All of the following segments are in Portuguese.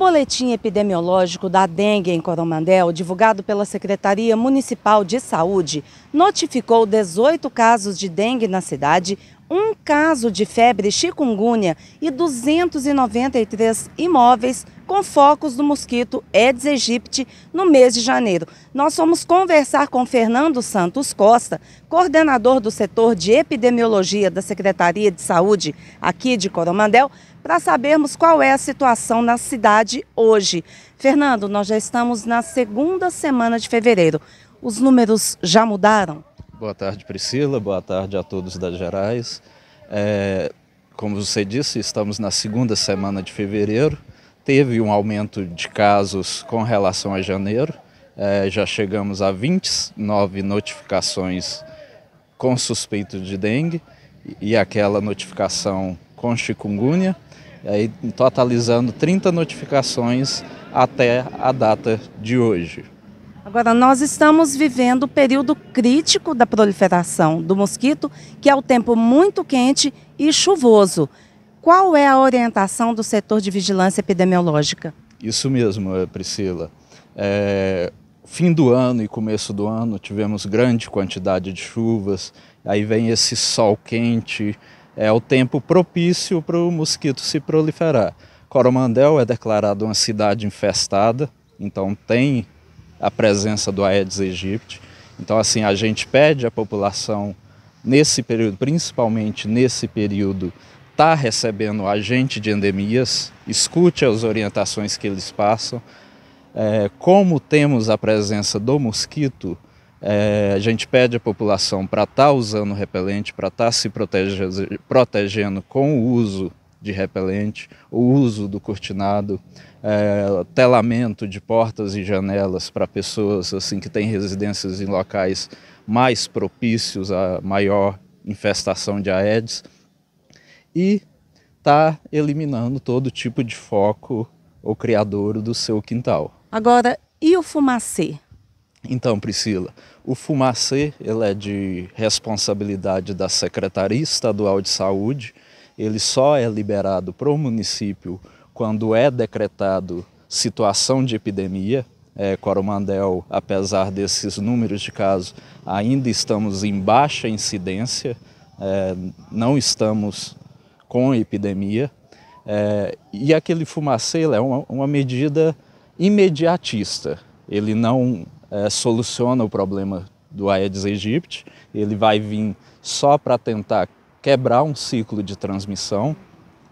boletim epidemiológico da dengue em Coromandel, divulgado pela Secretaria Municipal de Saúde, notificou 18 casos de dengue na cidade, um caso de febre chikungunya e 293 imóveis com focos do mosquito Aedes aegypti no mês de janeiro. Nós fomos conversar com Fernando Santos Costa, coordenador do setor de epidemiologia da Secretaria de Saúde aqui de Coromandel, para sabermos qual é a situação na cidade hoje. Fernando, nós já estamos na segunda semana de fevereiro. Os números já mudaram? Boa tarde, Priscila. Boa tarde a todos das Gerais. É, como você disse, estamos na segunda semana de fevereiro. Teve um aumento de casos com relação a janeiro. É, já chegamos a 29 notificações com suspeito de dengue e aquela notificação com chikungunya, aí, totalizando 30 notificações até a data de hoje. Agora, nós estamos vivendo o período crítico da proliferação do mosquito, que é o tempo muito quente e chuvoso. Qual é a orientação do setor de vigilância epidemiológica? Isso mesmo, eh, Priscila. É, fim do ano e começo do ano tivemos grande quantidade de chuvas, aí vem esse sol quente, é o tempo propício para o mosquito se proliferar. Coromandel é declarado uma cidade infestada, então tem a presença do Aedes aegypti. Então, assim, a gente pede à população, nesse período, principalmente nesse período, está recebendo agente de endemias, escute as orientações que eles passam. É, como temos a presença do mosquito, é, a gente pede à população para estar tá usando repelente, para estar tá se protegendo com o uso de repelente, o uso do cortinado, é, telamento de portas e janelas para pessoas assim que têm residências em locais mais propícios a maior infestação de Aedes e está eliminando todo tipo de foco ou criador do seu quintal. Agora, e o fumacê? Então, Priscila, o fumacê ele é de responsabilidade da Secretaria Estadual de Saúde, ele só é liberado para o município quando é decretado situação de epidemia. É, Coromandel, apesar desses números de casos, ainda estamos em baixa incidência, é, não estamos com epidemia. É, e aquele fumacê é uma, uma, medida imediatista, ele não é, soluciona o problema do Aedes aegypti, ele vai vir só para tentar quebrar um ciclo de transmissão.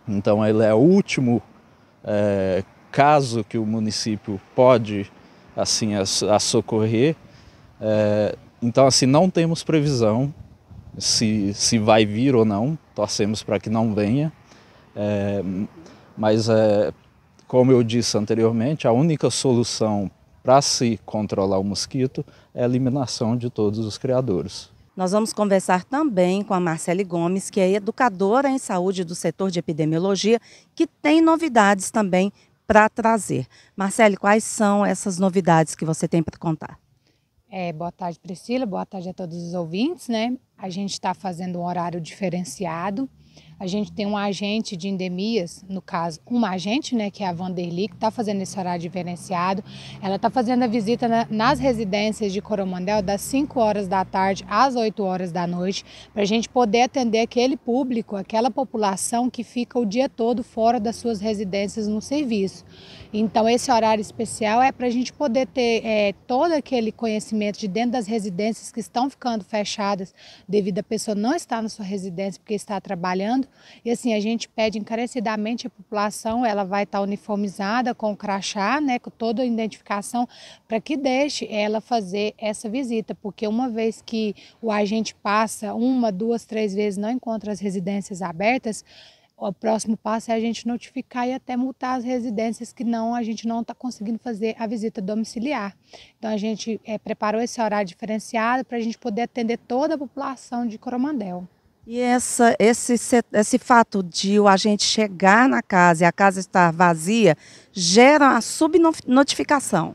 Então, ele é o último é, caso que o município pode assim a, a socorrer. É, então, assim, não temos previsão se, se vai vir ou não, torcemos para que não venha. É, mas, é, como eu disse anteriormente, a única solução para se controlar o mosquito é a eliminação de todos os criadores. Nós vamos conversar também com a Marcele Gomes, que é educadora em saúde do setor de epidemiologia, que tem novidades também para trazer. Marcele, quais são essas novidades que você tem para contar? É, boa tarde, Priscila. Boa tarde a todos os ouvintes, né? A gente está fazendo um horário diferenciado a gente tem um agente de endemias, no caso, uma agente, né, que é a Vanderly, que está fazendo esse horário diferenciado. Ela está fazendo a visita na, nas residências de Coromandel das 5 horas da tarde às 8 horas da noite, para a gente poder atender aquele público, aquela população que fica o dia todo fora das suas residências no serviço. Então, esse horário especial é para a gente poder ter é, todo aquele conhecimento de dentro das residências que estão ficando fechadas devido a pessoa não estar na sua residência porque está trabalhando e assim, a gente pede encarecidamente à população, ela vai estar uniformizada com o crachá, né, com toda a identificação, para que deixe ela fazer essa visita, porque uma vez que o agente passa uma, duas, três vezes, não encontra as residências abertas, o próximo passo é a gente notificar e até multar as residências que não a gente não está conseguindo fazer a visita domiciliar. Então a gente é, preparou esse horário diferenciado para a gente poder atender toda a população de Coromandel. E essa, esse, esse fato de o agente chegar na casa e a casa estar vazia gera a subnotificação.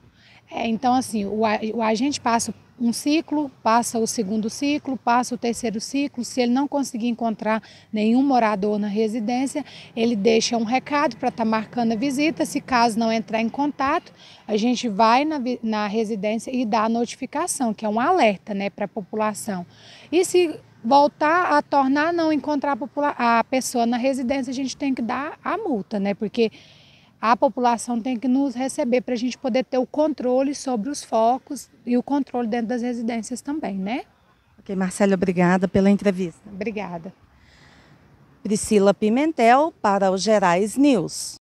É, então, assim, o, o agente passa um ciclo, passa o segundo ciclo, passa o terceiro ciclo. Se ele não conseguir encontrar nenhum morador na residência, ele deixa um recado para estar tá marcando a visita. Se caso não entrar em contato, a gente vai na, na residência e dá a notificação, que é um alerta né, para a população. E se voltar a tornar não encontrar a, a, pessoa na residência, a gente tem que dar a multa, né? Porque a população tem que nos receber para a gente poder ter o controle sobre os focos e o controle dentro das residências também, né? Ok, Marcelo, obrigada pela entrevista. Obrigada. Priscila Pimentel para o Gerais News.